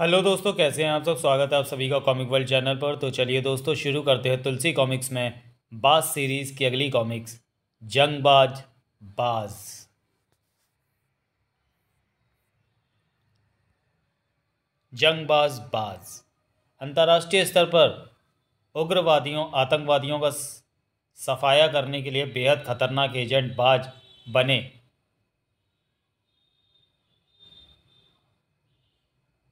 hello दोस्तों कैसे हैं आप सब स्वागत है आप सभी का कॉमिक वर्ल्ड चैनल पर तो चलिए दोस्तों शुरू करते हैं तुलसी कॉमिक्स में बाज सीरीज़ की अगली कॉमिक्स जंगबाज बाज जंगबाज बाज अंतर्राष्ट्रीय स्तर पर उग्रवादियों आतंकवादियों का सफाया करने के लिए बेहद खतरनाक एजेंट बाज बने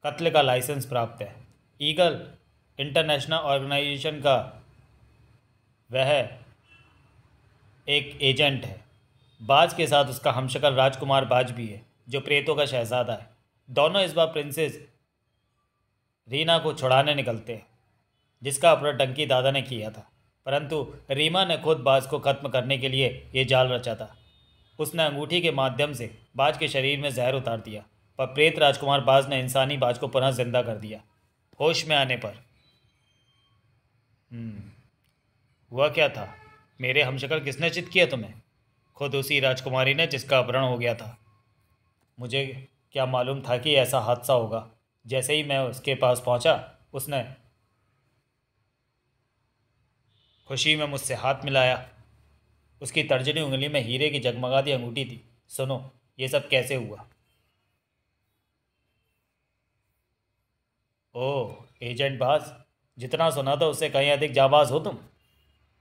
कत्ल का लाइसेंस प्राप्त है ईगल इंटरनेशनल ऑर्गेनाइजेशन का वह एक एजेंट है बाज के साथ उसका हमशक्ल राजकुमार बाज भी है जो प्रेतों का शहजादा है दोनों इस बार प्रिंसेस रीना को छुड़ाने निकलते हैं जिसका अपराध टंकी दादा ने किया था परंतु रीमा ने खुद बाज को ख़त्म करने के लिए ये जाल रचा था उसने अंगूठी के माध्यम से बाज के शरीर में जहर उतार दिया पर प्रेत राजकुमार बाज ने इंसानी बाज को पुनः जिंदा कर दिया होश में आने पर हम्म, हुआ क्या था मेरे हमशक्ल किसने चित किया तुम्हें खुद उसी राजकुमारी ने जिसका अपहरण हो गया था मुझे क्या मालूम था कि ऐसा हादसा होगा जैसे ही मैं उसके पास पहुंचा उसने खुशी में मुझसे हाथ मिलाया उसकी तर्जनी उंगली में हीरे की जगमगाती अंगूठी थी सुनो ये सब कैसे हुआ ओह एजेंट बाज जितना सुना था उससे कहीं अधिक जाबाज हो तुम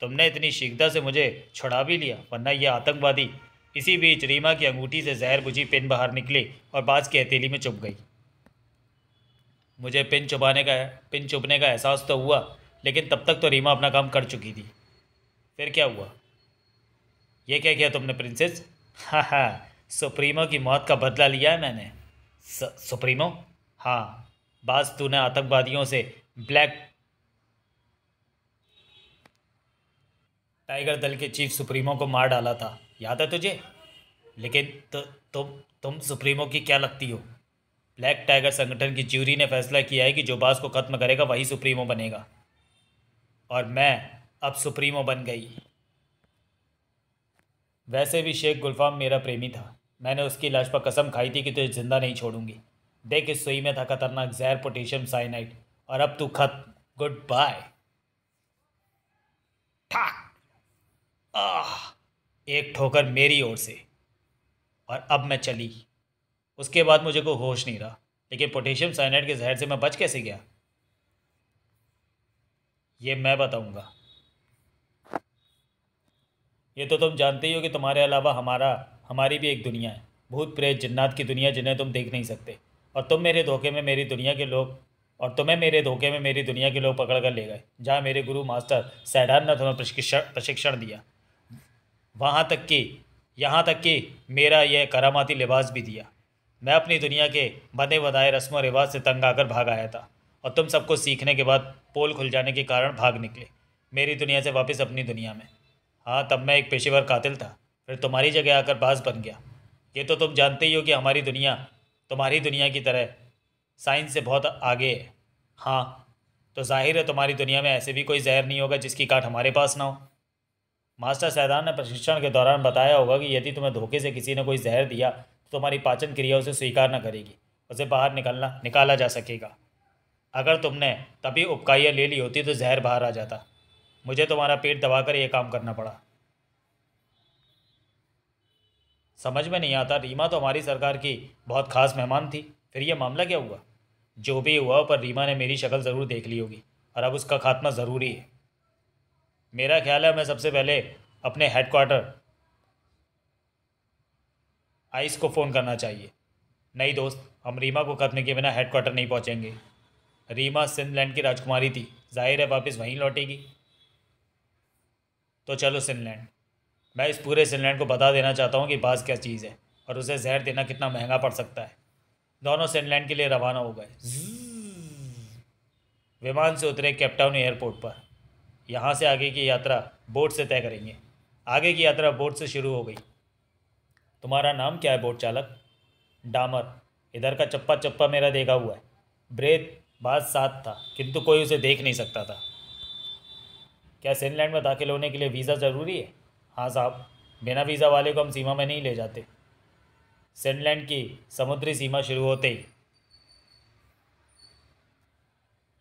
तुमने इतनी शीघ्रता से मुझे छुड़ा भी लिया वरना यह आतंकवादी इसी बीच रीमा की अंगूठी से जहर बुझी पिन बाहर निकली और बाज की हथेली में चुप गई मुझे पिन चुपाने का पिन चुपने का एहसास तो हुआ लेकिन तब तक तो रीमा अपना काम कर चुकी थी फिर क्या हुआ ये क्या किया तुमने प्रिंसेस हाँ हाँ सुप्रीमो की मौत का बदला लिया है मैंने सुप्रीमो हाँ तू ने आतंकवादियों से ब्लैक टाइगर दल के चीफ सुप्रीमो को मार डाला था याद है तुझे लेकिन तो, तुम तुम सुप्रीमो की क्या लगती हो ब्लैक टाइगर संगठन की ज्यूरी ने फैसला किया है कि जो बास को ख़त्म करेगा वही सुप्रीमो बनेगा और मैं अब सुप्रीमो बन गई वैसे भी शेख गुलफाम मेरा प्रेमी था मैंने उसकी लाश पर कसम खाई थी कि तुझे ज़िंदा नहीं छोड़ूंगी देख इस सुई में था खतरनाक जहर पोटेशियम साइनाइड और अब तू खत गुड बाय आह एक ठोकर मेरी ओर से और अब मैं चली उसके बाद मुझे कोई होश नहीं रहा लेकिन पोटेशियम साइनाइड के जहर से मैं बच कैसे गया ये मैं बताऊंगा ये तो तुम जानते ही हो कि तुम्हारे अलावा हमारा हमारी भी एक दुनिया है भूत प्रेत जिन्नात की दुनिया जिन्हें तुम देख नहीं सकते और तुम मेरे धोखे में मेरी दुनिया के लोग और तुम्हें मेरे धोखे में मेरी दुनिया के लोग पकड़ कर ले गए जहाँ मेरे गुरु मास्टर सैडान ने तुम्हें प्रशिक्षण प्रशिक्षण दिया वहाँ तक कि यहाँ तक कि मेरा यह करामाती लिबास भी दिया मैं अपनी दुनिया के बने बधाए रस्म रिवाज से तंग आकर भाग आया था और तुम सबको सीखने के बाद पोल खुल जाने के कारण भाग निकले मेरी दुनिया से वापस अपनी दुनिया में हाँ तब मैं एक पेशेवर कातिल था फिर तुम्हारी जगह आकर बास बन गया ये तो तुम जानते ही हो कि हमारी दुनिया तुम्हारी दुनिया की तरह साइंस से बहुत आगे है हाँ तो जाहिर है तुम्हारी दुनिया में ऐसे भी कोई जहर नहीं होगा जिसकी काट हमारे पास ना हो मास्टर सैदान ने प्रशिक्षण के दौरान बताया होगा कि यदि तुम्हें धोखे से किसी ने कोई जहर दिया तो तुम्हारी पाचन क्रिया उसे स्वीकार न करेगी उसे बाहर निकलना निकाला जा सकेगा अगर तुमने तभी उपकाइयाँ ले ली होती तो जहर बाहर आ जाता मुझे तुम्हारा पेट दबाकर यह काम करना पड़ा समझ में नहीं आता रीमा तो हमारी सरकार की बहुत खास मेहमान थी फिर यह मामला क्या हुआ जो भी हुआ पर रीमा ने मेरी शक्ल ज़रूर देख ली होगी और अब उसका खात्मा ज़रूरी है मेरा ख्याल है मैं सबसे पहले अपने हेडक्वार्टर आइस को फ़ोन करना चाहिए नहीं दोस्त हम रीमा को खत्म के बिना हेडक्वार्टर नहीं पहुँचेंगे रीमा सिंधलैंड की राजकुमारी थी जाहिर है वापस वहीं लौटेगी तो चलो सिंधलैंड मैं इस पूरे सिनेट को बता देना चाहता हूँ कि बाज क्या चीज़ है और उसे जहर देना कितना महंगा पड़ सकता है दोनों सिनलैंड के लिए रवाना हो गए विमान से उतरे कैपटाउन एयरपोर्ट पर यहाँ से आगे की यात्रा बोट से तय करेंगे आगे की यात्रा बोट से शुरू हो गई तुम्हारा नाम क्या है बोट चालक डामर इधर का चप्पा चप्पा मेरा देखा हुआ है ब्रेथ बाज साथ था किंतु कोई उसे देख नहीं सकता था क्या सिनलैंड में दाखिल होने के लिए वीज़ा ज़रूरी है हाँ साहब बिना वीज़ा वाले को हम सीमा में नहीं ले जाते फिनलैंड की समुद्री सीमा शुरू होते ही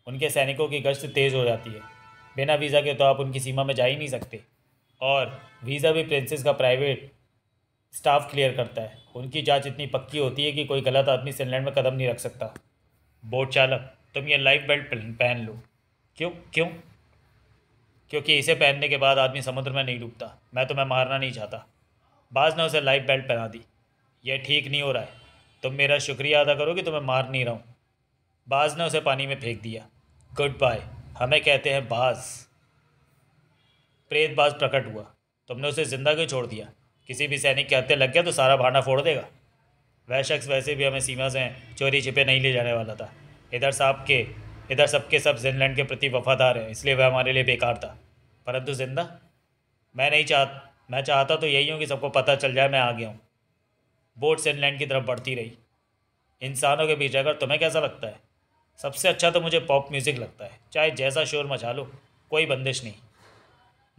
उनके सैनिकों की गश्त तेज़ हो जाती है बिना वीज़ा के तो आप उनकी सीमा में जा ही नहीं सकते और वीज़ा भी प्रिंसेस का प्राइवेट स्टाफ क्लियर करता है उनकी जांच इतनी पक्की होती है कि कोई गलत आदमी फिनलैंड में कदम नहीं रख सकता बोट चालक तुम ये लाइफ बेल्ट पहन लो क्यों क्यों क्योंकि इसे पहनने के बाद आदमी समुद्र में नहीं डूबता मैं तुम्हें मारना नहीं चाहता बाज ने उसे लाइफ बेल्ट पहना दी यह ठीक नहीं हो रहा है तुम मेरा शुक्रिया अदा करो कि तुम्हें मार नहीं रहा हूँ बाज ने उसे पानी में फेंक दिया गुड बाय हमें कहते हैं बाज प्रेत बाज प्रकट हुआ तुमने उसे ज़िंदा क्यों छोड़ दिया किसी भी सैनिक के हत्या लग गया तो सारा भांडा फोड़ देगा वह शख्स वैसे भी हमें सीमा से चोरी छिपे नहीं ले जाने वाला था इधर साहब के इधर सबके सब जिनलैंड के प्रति वफादार हैं इसलिए वह हमारे लिए बेकार था परंतु तो ज़िंदा मैं नहीं चाह मैं चाहता तो यही हूँ कि सबको पता चल जाए मैं आ गया हूँ बोट से इनलैंड की तरफ बढ़ती रही इंसानों के बीच अगर तुम्हें कैसा लगता है सबसे अच्छा तो मुझे पॉप म्यूज़िक लगता है चाहे जैसा शोर मचा लो कोई बंदिश नहीं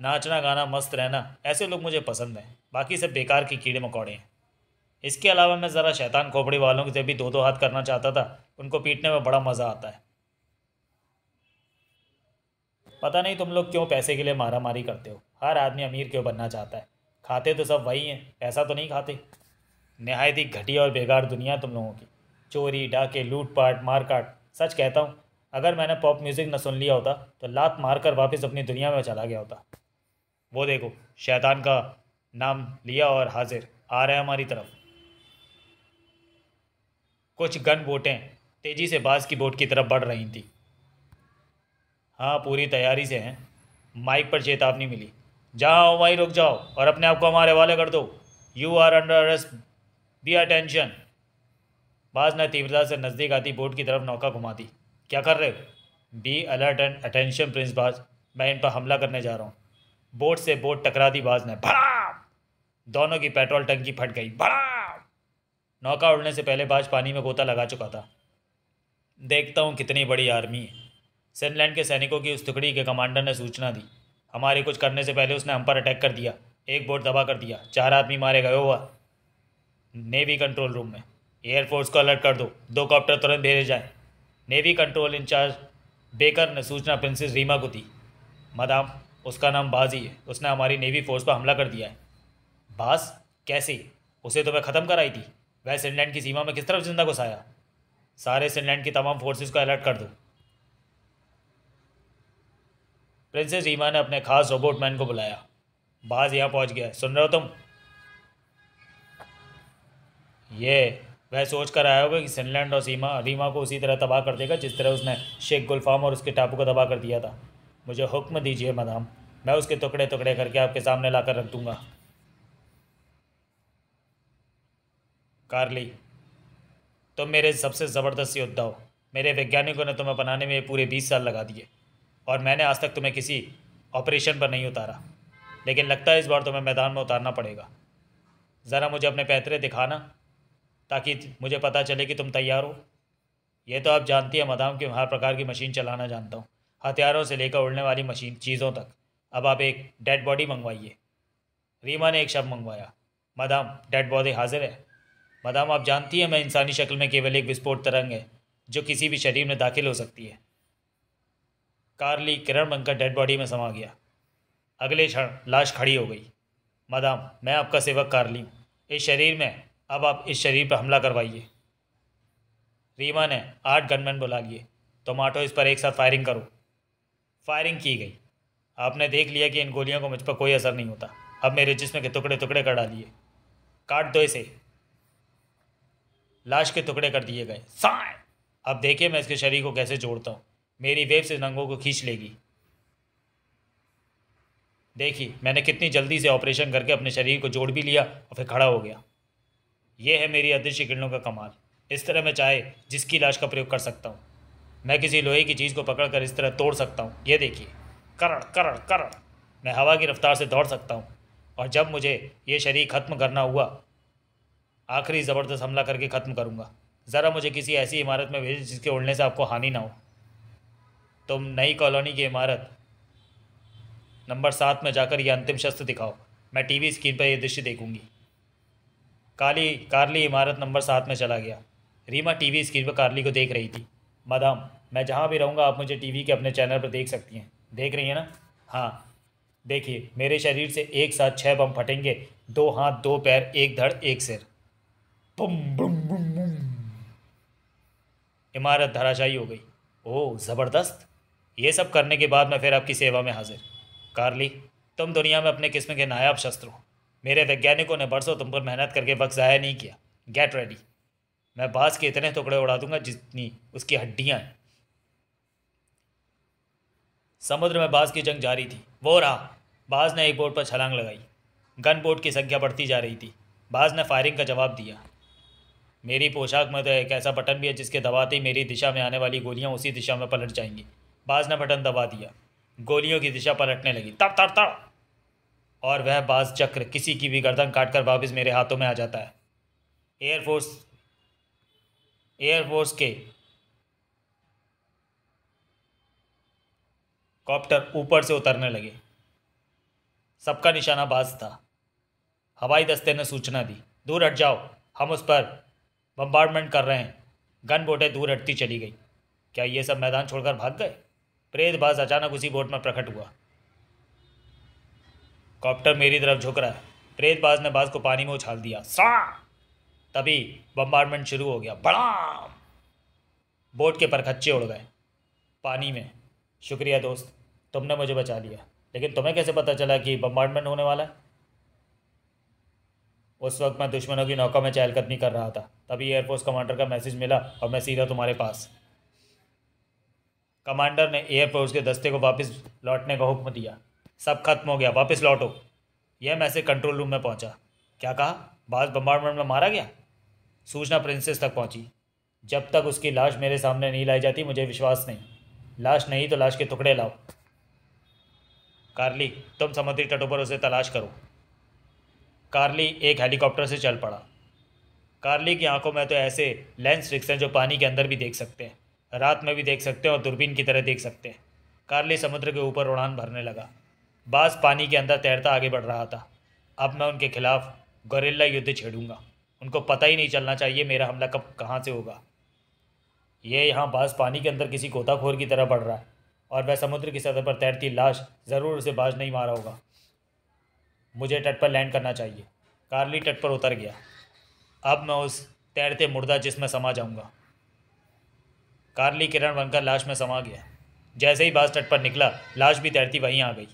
नाचना गाना मस्त रहना ऐसे लोग मुझे पसंद हैं बाकी सब बेकार के की कीड़े मकोड़े हैं इसके अलावा मैं ज़रा शैतान खोपड़ी वालों से भी दो दो हाथ करना चाहता था उनको पीटने में बड़ा मज़ा आता है पता नहीं तुम लोग क्यों पैसे के लिए मारा मारी करते हो हर आदमी अमीर क्यों बनना चाहता है खाते तो सब वही हैं पैसा तो नहीं खाते नहायत ही घटिया और बेकार दुनिया तुम लोगों की चोरी डाके लूटपाट मारकाट सच कहता हूँ अगर मैंने पॉप म्यूज़िक न सुन लिया होता तो लात मार कर वापस अपनी दुनिया में चला गया होता वो देखो शैतान का नाम लिया और हाजिर आ रहा है हमारी तरफ कुछ गन बोटें तेज़ी से बाज की बोट की तरफ बढ़ रही थी हाँ पूरी तैयारी से हैं माइक पर चेतावनी मिली जहाँ वहीं रुक जाओ और अपने आप को हमारे हवाले कर दो you are under arrest be attention बाज ने तीव्रता से नज़दीक आती बोट की तरफ नौका घुमा दी क्या कर रहे हो be alert and attention prince बाज मैं इन पर हमला करने जा रहा हूँ बोट से बोट टकरा दी बाज ने भड़ाम दोनों की पेट्रोल टंकी फट गई भड़ाम नौका उड़ने से पहले बाज पानी में गोता लगा चुका था देखता हूँ कितनी बड़ी आर्मी है सिनलैंड के सैनिकों की उस टुकड़ी के कमांडर ने सूचना दी हमारे कुछ करने से पहले उसने हम पर अटैक कर दिया एक बोट दबा कर दिया चार आदमी मारे गए हुआ नेवी कंट्रोल रूम में एयरफोर्स को अलर्ट कर दो दो कॉप्टर तुरंत भेजे जाएं नेवी कंट्रोल इंचार्ज बेकर ने सूचना प्रिंसेस रीमा को दी मदाम उसका नाम बाजी है उसने हमारी नेवी फोर्स पर हमला कर दिया है बास कैसे उसे तो मैं ख़त्म कराई थी वह सिनलैंड की सीमा में किस तरफ जिंदा घुसाया सारे सिनलैंड की तमाम फोर्सेस को अलर्ट कर दो प्रिंसेस रीमा ने अपने खास रोबोट मैन को बुलाया बाज यहाँ पहुँच गया सुन रहे हो तुम ये वह सोच कर आया होगा कि सिनलैंड और सीमा रीमा को उसी तरह तबाह कर देगा जिस तरह उसने शेख गुलफाम और उसके टापू को तबाह कर दिया था मुझे हुक्म दीजिए मदाम मैं उसके टुकड़े टुकड़े करके आपके सामने ला कर रख दूँगा कार्ली तुम तो मेरे सबसे ज़बरदस्त योद्धा हो मेरे वैज्ञानिकों ने तुम्हें बनाने में पूरे बीस साल लगा दिए और मैंने आज तक तुम्हें किसी ऑपरेशन पर नहीं उतारा लेकिन लगता है इस बार तुम्हें मैदान में उतारना पड़ेगा ज़रा मुझे अपने पैतरे दिखाना ताकि मुझे पता चले कि तुम तैयार हो यह तो आप जानती हैं मदाम कि मैं हर प्रकार की मशीन चलाना जानता हूँ हथियारों से लेकर उड़ने वाली मशीन चीज़ों तक अब आप एक डेड बॉडी मंगवाइए रीमा ने एक शब्द मंगवाया मदाम डेड बॉडी हाजिर है मदाम आप जानती हैं मैं इंसानी शक्ल में केवल एक विस्फोट तरंग है जो किसी भी शरीर में दाखिल हो सकती है कार्ली किरण बनकर डेड बॉडी में समा गया अगले क्षण लाश खड़ी हो गई मदाम मैं आपका सेवक कार्ली हूँ इस शरीर में अब आप इस शरीर पर हमला करवाइए रीमा ने आठ गनमैन बुला लिए टोमाटो इस पर एक साथ फायरिंग करो फायरिंग की गई आपने देख लिया कि इन गोलियों को मुझ पर कोई असर नहीं होता अब मेरे जिसम के टुकड़े टुकड़े कर डालिए काट दो इसे लाश के टुकड़े कर दिए गए साए अब देखिए मैं इसके शरीर को कैसे जोड़ता हूँ मेरी वेब से नंगों को खींच लेगी देखिए मैंने कितनी जल्दी से ऑपरेशन करके अपने शरीर को जोड़ भी लिया और फिर खड़ा हो गया यह है मेरी अदृश्य किरणों का कमाल इस तरह मैं चाहे जिसकी लाश का प्रयोग कर सकता हूँ मैं किसी लोहे की चीज़ को पकड़कर इस तरह तोड़ सकता हूँ ये देखिए करड़ करड़ करड़ मैं हवा की रफ्तार से दौड़ सकता हूँ और जब मुझे ये शरीर ख़त्म करना हुआ आखिरी ज़बरदस्त हमला करके ख़त्म करूँगा ज़रा मुझे किसी ऐसी इमारत में भेजें जिसके उड़ने से आपको हानि ना हो तुम नई कॉलोनी की इमारत नंबर सात में जाकर यह अंतिम शस्त्र दिखाओ मैं टीवी स्क्रीन पर यह दृश्य देखूंगी काली कार्ली इमारत नंबर सात में चला गया रीमा टीवी स्क्रीन पर कार्ली को देख रही थी मदाम मैं जहाँ भी रहूँगा आप मुझे टीवी के अपने चैनल पर देख सकती हैं देख रही हैं ना हाँ देखिए मेरे शरीर से एक साथ छः बम फटेंगे दो हाथ दो पैर एक धड़ एक सिर बुम बुम बुम बुम इमारत धराशायी हो गई ओह ज़बरदस्त ये सब करने के बाद मैं फिर आपकी सेवा में हाजिर कार्ली तुम दुनिया में अपने किस्म के नायाब शस्त्र हो मेरे वैज्ञानिकों ने बरसों तुम पर मेहनत करके वक्त ज़ाया नहीं किया गेट रेडी मैं बाँस के इतने टुकड़े उड़ा दूंगा जितनी उसकी हड्डियाँ हैं समुद्र में बाँस की जंग जारी थी वो रहा बाज ने एक बोट पर छलांग लगाई गन बोट की संख्या बढ़ती जा रही थी बाज ने फायरिंग का जवाब दिया मेरी पोशाक में तो एक ऐसा बटन भी है जिसके दबाते ही मेरी दिशा में आने वाली गोलियां उसी दिशा में पलट जाएंगी बाज ने बटन दबा दिया गोलियों की दिशा पलटने लगी तड़ तड़ तड़ और वह बाज चक्र किसी की भी गर्दन काट कर वापस मेरे हाथों में आ जाता है एयरफोर्स एयरफोर्स के कॉप्टर ऊपर से उतरने लगे सबका निशाना बाज था हवाई दस्ते ने सूचना दी दूर हट जाओ हम उस पर बम्बार्डमेंट कर रहे हैं गन बोटें दूर हटती चली गई क्या ये सब मैदान छोड़कर भाग गए प्रेतबाज अचानक उसी बोट में प्रकट हुआ कॉप्टर मेरी तरफ झुक रहा है प्रेतबाज ने बाज को पानी में उछाल दिया सा तभी बम्बारमेंट शुरू हो गया बड़ाम बोट के परखच्चे उड़ गए पानी में शुक्रिया दोस्त तुमने मुझे बचा लिया लेकिन तुम्हें कैसे पता चला कि बम्बारमेंट होने वाला है उस वक्त मैं दुश्मनों की नौका में चहलकदमी कर रहा था तभी एयरफोर्स कमांडर का मैसेज मिला और मैं सीधा तुम्हारे पास कमांडर ने एयर फोर्स के दस्ते को वापस लौटने का हुक्म दिया सब खत्म हो गया वापस लौटो यह मैसेज कंट्रोल रूम में पहुंचा क्या कहा बाज बम्बारमेंट में मारा गया सूचना प्रिंसेस तक पहुंची जब तक उसकी लाश मेरे सामने नहीं लाई जाती मुझे विश्वास नहीं लाश नहीं तो लाश के टुकड़े लाओ कार्ली तुम समुद्री तटों पर उसे तलाश करो कार्ली एक हेलीकॉप्टर से चल पड़ा कार्ली की आंखों में तो ऐसे लेंस फिक्स हैं जो पानी के अंदर भी देख सकते हैं रात में भी देख सकते हैं और दूरबीन की तरह देख सकते हैं कार्ली समुद्र के ऊपर उड़ान भरने लगा बास पानी के अंदर तैरता आगे बढ़ रहा था अब मैं उनके खिलाफ गोरेला युद्ध छेड़ूंगा उनको पता ही नहीं चलना चाहिए मेरा हमला कब कहाँ से होगा ये यहाँ बास पानी के अंदर किसी गोताखोर की तरह बढ़ रहा है और वह समुद्र की सतह पर तैरती लाश ज़रूर उसे बाज नहीं मारा होगा मुझे तट पर लैंड करना चाहिए कार्ली तट पर उतर गया अब मैं उस तैरते मुर्दा जिसमें समा जाऊँगा कारली किरण बनकर लाश में समा गया जैसे ही बास तट पर निकला लाश भी तैरती वहीं आ गई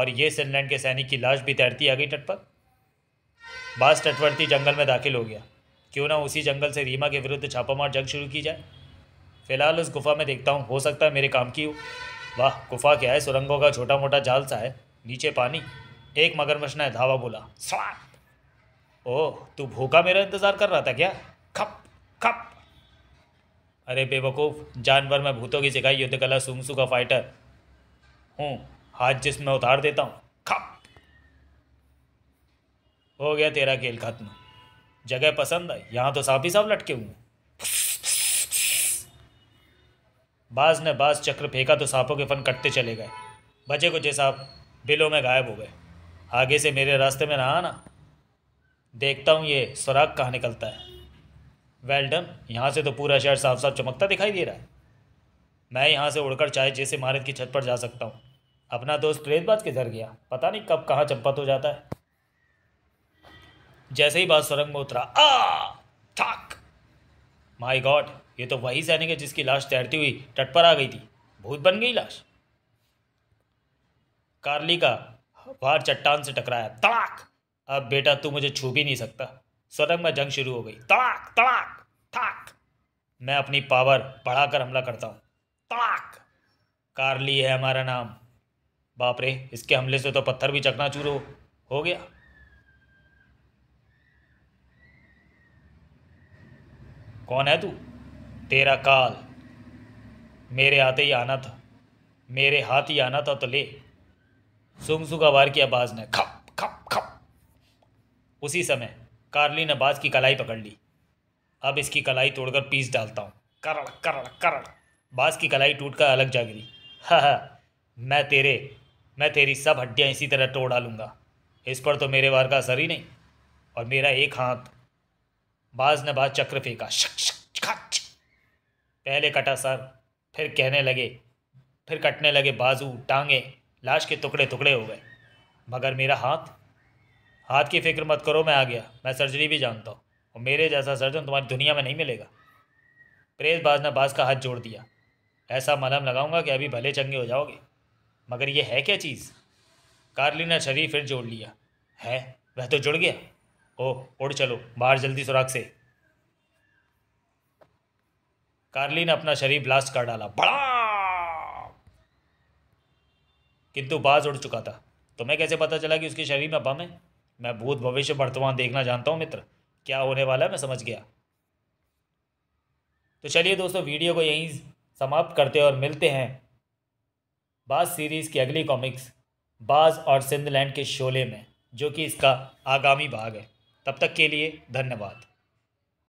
और ये सिनलैंड के सैनिक की लाश भी तैरती आ गई तट पर बास तटवर्ती जंगल में दाखिल हो गया क्यों ना उसी जंगल से रीमा के विरुद्ध छापामार जंग शुरू की जाए फिलहाल उस गुफा में देखता हूँ हो सकता है मेरे काम की हो वाह गुफा क्या है सुरंगों का छोटा मोटा जाल सा है नीचे पानी एक मगरमच्छ ने धावा बोला स्वाप ओह तू भूखा मेरा इंतज़ार कर रहा था क्या खप खप अरे बेवकूफ़ जानवर मैं भूतों की सिखाई युद्ध कला सुंगसू का फाइटर हूँ हाथ जिसमें उतार देता हूँ खप हो गया तेरा खेल खत्म जगह पसंद है यहाँ तो साफ ही साफ लटके हुए बाज ने बाज चक्र फेंका तो सांपों के फन कटते चले गए बचे कुछ सांप बिलों में गायब हो गए आगे से मेरे रास्ते में ना आना देखता हूँ ये सुराग कहाँ निकलता है वेल डन यहाँ से तो पूरा शहर साफ साफ चमकता दिखाई दे रहा है मैं यहाँ से उड़कर चाहे जैसे इमारत की छत पर जा सकता हूँ अपना दोस्त रेतबाज घर गया पता नहीं कब कहाँ चंपत हो जाता है जैसे ही बात सुरंग में उतरा आ थाक माई गॉड ये तो वही सैनिक है जिसकी लाश तैरती हुई तट पर आ गई थी भूत बन गई लाश कार्ली का वार चट्टान से टकराया तड़ाक अब बेटा तू मुझे छू भी नहीं सकता सड़क में जंग शुरू हो गई तड़ाक तड़ाक ठाक मैं अपनी पावर बढ़ाकर हमला करता हूँ तड़ाक कार्ली है हमारा नाम बाप रे इसके हमले से तो पत्थर भी चकनाचूर हो हो गया कौन है तू तेरा काल मेरे आते ही आना था मेरे हाथ ही आना था तो ले सुंगसुगावार की आवाज़ ने खप खप खप उसी समय कार्ली ने बाज की कलाई पकड़ ली अब इसकी कलाई तोड़कर पीस डालता हूँ करड़ करड़ करड़ बाज की कलाई टूट कर अलग जा गिरी हा हा मैं तेरे मैं तेरी सब हड्डियाँ इसी तरह तोड़ डालूँगा इस पर तो मेरे वार का असर ही नहीं और मेरा एक हाथ बाज ने बाज चक्र फेंका शक शक पहले कटा सर फिर कहने लगे फिर कटने लगे बाजू टांगे लाश के टुकड़े टुकड़े हो गए मगर मेरा हाथ हाथ की फिक्र मत करो मैं आ गया मैं सर्जरी भी जानता हूँ और मेरे जैसा सर्जन तुम्हारी दुनिया में नहीं मिलेगा प्रेसबाज ने बाज का हाथ जोड़ दिया ऐसा मलम लगाऊंगा कि अभी भले चंगे हो जाओगे मगर यह है क्या चीज़ कार्ली ने शरीर फिर जोड़ लिया है वह तो जुड़ गया ओह उड़ चलो बाहर जल्दी सुराख से कार्ली ने अपना शरीर ब्लास्ट कर डाला बड़ा किंतु बाज उड़ चुका था तुम्हें कैसे पता चला कि उसके शरीर में बम है मैं भूत भविष्य वर्तमान देखना जानता हूँ मित्र क्या होने वाला है मैं समझ गया तो चलिए दोस्तों वीडियो को यहीं समाप्त करते हैं और मिलते हैं बाज सीरीज़ की अगली कॉमिक्स बाज और सिंधलैंड के शोले में जो कि इसका आगामी भाग है तब तक के लिए धन्यवाद